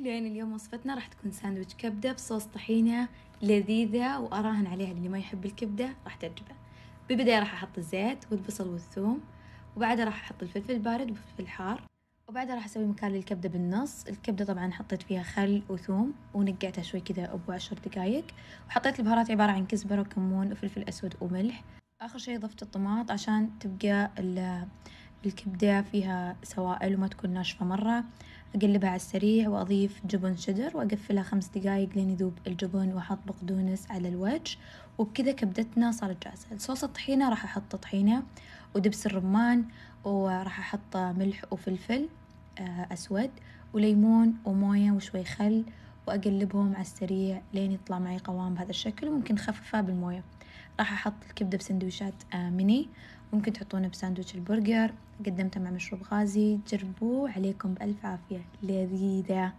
لان اليوم وصفتنا راح تكون ساندويتش كبدة بصوص طحينة لذيذة وأراهن عليها اللي ما يحب الكبدة راح تعجبه بالبداية راح أحط الزيت والبصل والثوم وبعدها راح أحط الفلفل البارد والفلفل الحار وبعدها راح أسوي مكان للكبدة بالنص الكبدة طبعا حطيت فيها خل وثوم ونقعتها شوي كذا أبو عشر دقايق وحطيت البهارات عبارة عن كزبرة وكمون وفلفل أسود وملح آخر شي ضفت الطماط عشان تبقى الكبدة فيها سوائل وما تكون ناشفة مرة أقلبها على السريع وأضيف جبن شدر وأقفلها خمس دقايق لين يذوب الجبن وأحط بقدونس على الوجه وبكذا كبدتنا صارت جاهزة صوص الطحينة راح أحط طحينة ودبس الرمان وراح أحط ملح وفلفل آه، أسود وليمون وموية وشوي خل وأقلبهم على السريع لين يطلع معي قوام بهذا الشكل وممكن خففها بالموية راح أحط الكبدة بسندويشات آه، ميني ممكن تحطونه بساندويتش البرجر قدمته مع مشروب غازي جربوه عليكم بألف عافية لذيذة